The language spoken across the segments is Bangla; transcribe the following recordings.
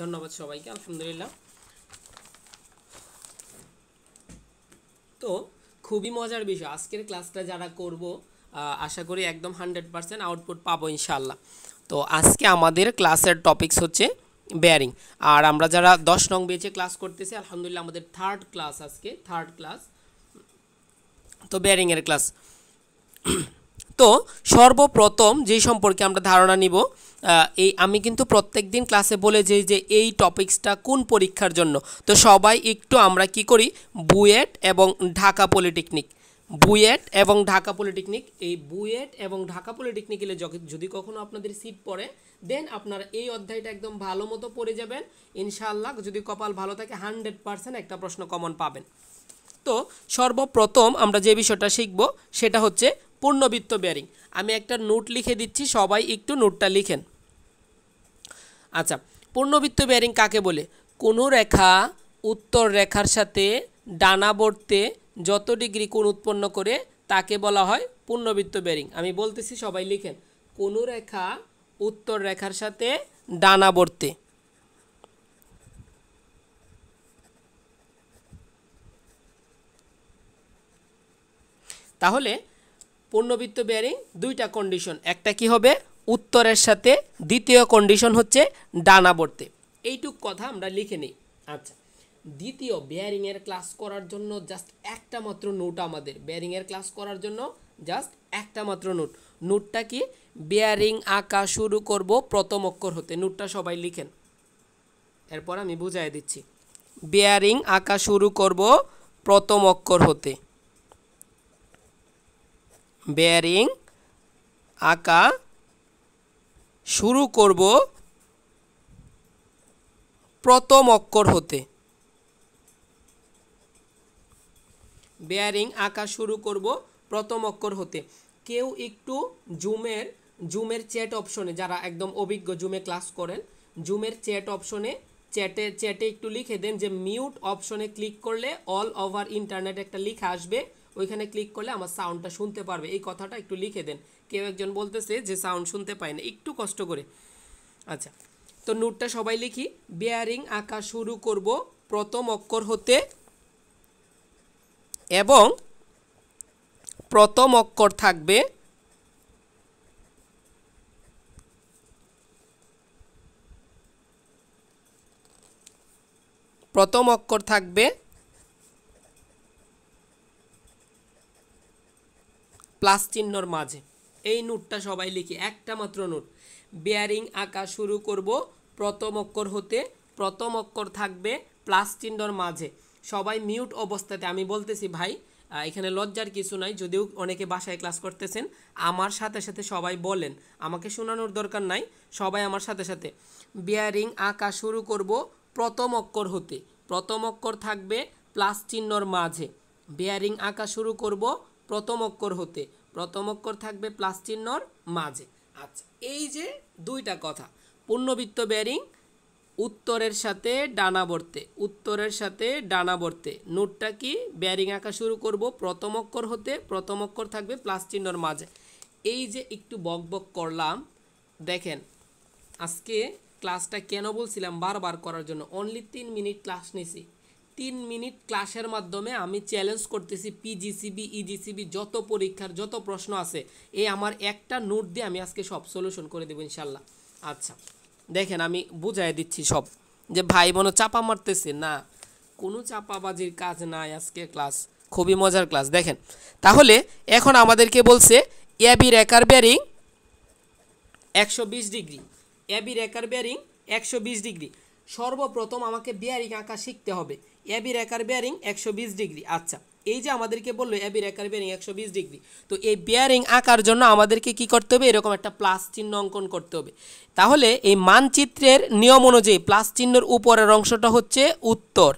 ধন্যবাদ সবাইকে আলহামদুলিল্লাহ তো খুবই মজার বিষয় আজকের ক্লাসটা যারা করব আশা করি একদম হান্ড্রেড পারসেন্ট আউটপুট পাবো ইনশাল্লাহ তো আজকে আমাদের ক্লাসের টপিকস হচ্ছে ব্যারিং আর আমরা যারা দশ নং বেচে ক্লাস করতেছি আলহামদুলিল্লাহ আমাদের থার্ড ক্লাস আজকে থার্ড ক্লাস তো ব্যারিংয়ের ক্লাস তো সর্বপ্রথম যেই সম্পর্কে আমরা ধারণা নিব এই আমি কিন্তু প্রত্যেক দিন ক্লাসে বলে যাই যে এই টপিক্সটা কোন পরীক্ষার জন্য তো সবাই একটু আমরা কি করি বুয়েট এবং ঢাকা পলিটেকনিক বুয়েট এবং ঢাকা পলিটেকনিক এই বুয়েট এবং ঢাকা পলিটেকনিক্যালে যদি কখনো আপনাদের সিট পড়ে দেন আপনারা এই অধ্যায়টা একদম ভালো মতো পড়ে যাবেন ইনশাআল্লাহ যদি কপাল ভালো থাকে হান্ড্রেড পারসেন্ট একটা প্রশ্ন কমন পাবেন তো সর্বপ্রথম আমরা যে বিষয়টা শিখব সেটা হচ্ছে পূর্ণবৃত্ত বেয়ারিং আমি একটা নোট লিখে দিচ্ছি সবাই একটু নোটটা লিখেন আচ্ছা পূর্ণবৃত্ত বেয়ারিং কাকে বলে কোনো রেখা উত্তর রেখার সাথে ডানাবর্তে যত ডিগ্রি কোণ উৎপন্ন করে তাকে বলা হয় পূর্ণবৃত্ত বেয়ারিং আমি বলতেছি সবাই লিখেন কোনো রেখা উত্তর রেখার সাথে ডানা বর্তে তাহলে পূর্ণবৃত্ত বেয়ারিং দুইটা কন্ডিশন একটা কি হবে উত্তরের সাথে দ্বিতীয় কন্ডিশন হচ্ছে ডানা বর্তে এইটুক কথা আমরা লিখে নিই আচ্ছা দ্বিতীয় বেয়ারিংয়ের ক্লাস করার জন্য জাস্ট একটা মাত্র নোট আমাদের বেয়ারিংয়ের ক্লাস করার জন্য জাস্ট একটা মাত্র নোট নোটটা কি বেয়ারিং আঁকা শুরু করব প্রথম অক্ষর হতে নোটটা সবাই লিখেন এরপর আমি বুঝাই দিচ্ছি বেয়ারিং আঁকা শুরু করব প্রথম অক্ষর হতে বেয়ারিং আঁকা শুরু করব প্রথম অক্ষর হতে বেয়ারিং আঁকা শুরু করব প্রথম অক্ষর হতে কেউ একটু জুমের জুমের চ্যাট অপশনে যারা একদম অভিজ্ঞ জুমে ক্লাস করেন জুমের চ্যাট অপশনে চ্যাটে চ্যাটে একটু লিখে দেন যে মিউট অপশনে ক্লিক করলে অল ওভার ইন্টারনেট একটা লিখা আসবে ওইখানে ক্লিক করলে আমার সাউন্ডটা শুনতে পারবে এই কথাটা একটু লিখে দেন কেউ একজন বলতেছে যে সাউন্ড শুনতে পায় না একটু কষ্ট করে আচ্ছা তো নোটটা সবাই লিখি বেয়ারিং আঁকা শুরু করব প্রথম অক্ষর হতে এবং প্রথম অক্ষর থাকবে প্রথম অক্ষর থাকবে প্লাস চিহ্নর মাঝে এই নোটটা সবাই লিখি একটা মাত্র নোট বেয়ারিং আঁকা শুরু করব প্রথম অক্ষর হতে প্রথম অক্ষর থাকবে প্লাস চিহ্নর মাঝে সবাই মিউট অবস্থাতে আমি বলতেছি ভাই এখানে লজ্জার কিছু নাই যদিও অনেকে বাসায় ক্লাস করতেছেন আমার সাথে সাথে সবাই বলেন আমাকে শোনানোর দরকার নাই সবাই আমার সাথে সাথে বিয়ারিং আঁকা শুরু করব প্রথম অক্ষর হতে প্রথম অক্ষর থাকবে প্লাস চিহ্নর মাঝে বিয়ারিং আঁকা শুরু করব প্রথম অক্ষর হতে প্রথম অক্ষর থাকবে প্লাস চিহ্নর মাঝে আচ্ছা এই যে দুইটা কথা পূর্ণবৃত্ত ব্যারিং উত্তরের সাথে ডানা বর্তে উত্তরের সাথে ডানা বর্তে নোটটা কি ব্যারিং আঁকা শুরু করব প্রথম অক্ষর হতে প্রথম অক্ষর থাকবে প্লাস চিহ্নর মাঝে এই যে একটু বক বক করলাম দেখেন আজকে ক্লাসটা কেন বলছিলাম বারবার করার জন্য অনলি তিন মিনিট ক্লাস নিছি তিন মিনিট ক্লাসের মাধ্যমে আমি চ্যালেঞ্জ করতেছি পিজিসিবি ইজিসিবি e যত পরীক্ষার যত প্রশ্ন আছে এই আমার একটা নোট দিয়ে আমি আজকে সব সলিউশন করে দেবো ইনশাল্লাহ আচ্ছা দেখেন আমি বুঝাই দিচ্ছি সব যে ভাই বোনও চাপা মারতেছে না কোনো চাপাবাজির কাজ নাই আজকে ক্লাস খুবই মজার ক্লাস দেখেন তাহলে এখন আমাদেরকে বলছে এবি রেকার ব্যারিং একশো ডিগ্রি এবি রেকার ব্যারিং একশো ডিগ্রি সর্বপ্রথম আমাকে বিয়ারিং আঁকা শিখতে হবে এবি রেকার বেয়ারিং একশো ডিগ্রি আচ্ছা এই যে আমাদেরকে বললো এবি রেখার বেয়ারিং একশো ডিগ্রি তো এই বেয়ারিং আঁকার জন্য আমাদেরকে কি করতে হবে এরকম একটা প্লাস চিহ্ন অঙ্কন করতে হবে তাহলে এই মানচিত্রের নিয়ম অনুযায়ী প্লাস চিহ্নর উপরের অংশটা হচ্ছে উত্তর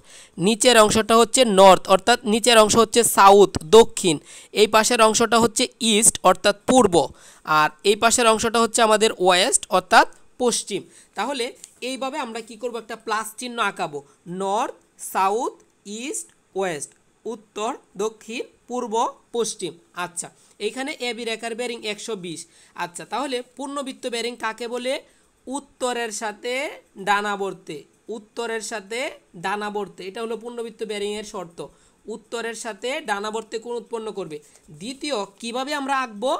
নিচের অংশটা হচ্ছে নর্থ অর্থাৎ নিচের অংশ হচ্ছে সাউথ দক্ষিণ এই পাশের অংশটা হচ্ছে ইস্ট অর্থাৎ পূর্ব আর এই পাশের অংশটা হচ্ছে আমাদের ওয়েস্ট অর্থাৎ পশ্চিম তাহলে এইভাবে আমরা কি করব একটা প্লাস চিহ্ন আঁকাবো নর্থ সাউথ ইস্ট ওয়েস্ট উত্তর দক্ষিণ পূর্ব পশ্চিম আচ্ছা এখানে এ বি রেখার ব্যারিং একশো আচ্ছা তাহলে পূর্ণবৃত্ত ব্যারিং কাকে বলে উত্তরের সাথে ডানাবর্তে উত্তরের সাথে ডানাবর্তে এটা হলো পূর্ণবৃত্ত ব্যারিংয়ের শর্ত উত্তরের সাথে ডানাবর্তে কোন উৎপন্ন করবে দ্বিতীয় কিভাবে আমরা আঁকবো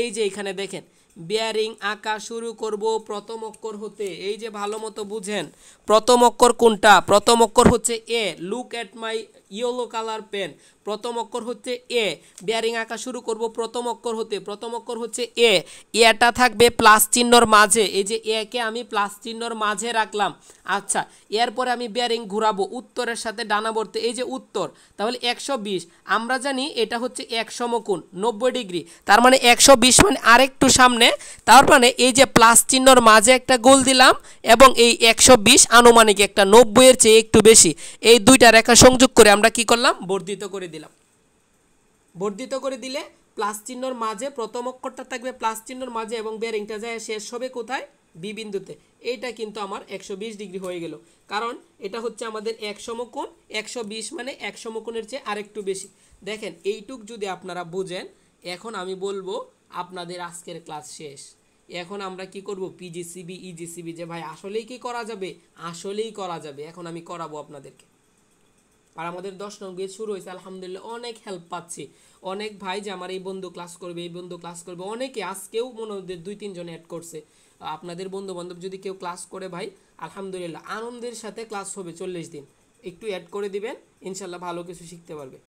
এই যে এখানে দেখেন বিয়ারিং আঁকা শুরু করব প্রথম অক্ষর হতে এই যে ভালো মতো বুঝেন প্রথম অক্ষর কোনটা প্রথম অক্ষর হচ্ছে A look at my yellow colour pen প্রথম অক্ষর হচ্ছে এ বেয়ারিং আঁকা শুরু করব প্রথম অক্ষর হতে প্রথম অক্ষর হচ্ছে এ এটা থাকবে প্লাস চিহ্নর মাঝে এই যে একে আমি প্লাস চিহ্নর মাঝে রাখলাম আচ্ছা এরপরে আমি বেয়ারিং ঘুরাবো উত্তরের সাথে ডানাবর্তে এই যে উত্তর তাহলে একশো আমরা জানি এটা হচ্ছে এক সমকোণ নব্বই ডিগ্রি তার মানে একশো বিশ মানে আরেকটু সামনে তার মানে এই যে প্লাস চিহ্নর মাঝে একটা গোল দিলাম এবং এই একশো আনুমানিক একটা নব্বইয়ের চেয়ে একটু বেশি এই দুইটা রেখা সংযোগ করে আমরা কি করলাম বর্ধিত করে দিই বর্ধিত করে দিলে প্লাস চিহ্নর মাঝে প্রথম অক্ষরটা থাকবে প্লাস চিহ্নর মাঝে এবং বেরিংটা যায় শেষ হবে কোথায় বি বিন্দুতে এইটা কিন্তু আমার একশো ডিগ্রি হয়ে গেল কারণ এটা হচ্ছে আমাদের এক সমকোণ একশো মানে এক সমকোণের চেয়ে আরেকটু বেশি দেখেন এইটুক যদি আপনারা বোঝেন এখন আমি বলবো আপনাদের আজকের ক্লাস শেষ এখন আমরা কি করব পিজিসিবি ইজিসিবি e যে ভাই আসলেই কি করা যাবে আসলেই করা যাবে এখন আমি করাবো আপনাদেরকে আর আমাদের দশ নং বেজ শুরু হয়েছে আলহামদুলিল্লাহ অনেক হেল্প পাচ্ছি অনেক ভাই যে আমার এই বন্ধু ক্লাস করবে এই বন্ধু ক্লাস করবে অনেকে আজকেও মনে দুই তিনজন অ্যাড করছে আপনাদের বন্ধু বান্ধব যদি কেউ ক্লাস করে ভাই আলহামদুলিল্লাহ আনন্দের সাথে ক্লাস হবে চল্লিশ দিন একটু অ্যাড করে দিবেন ইনশাল্লাহ ভালো কিছু শিখতে পারবে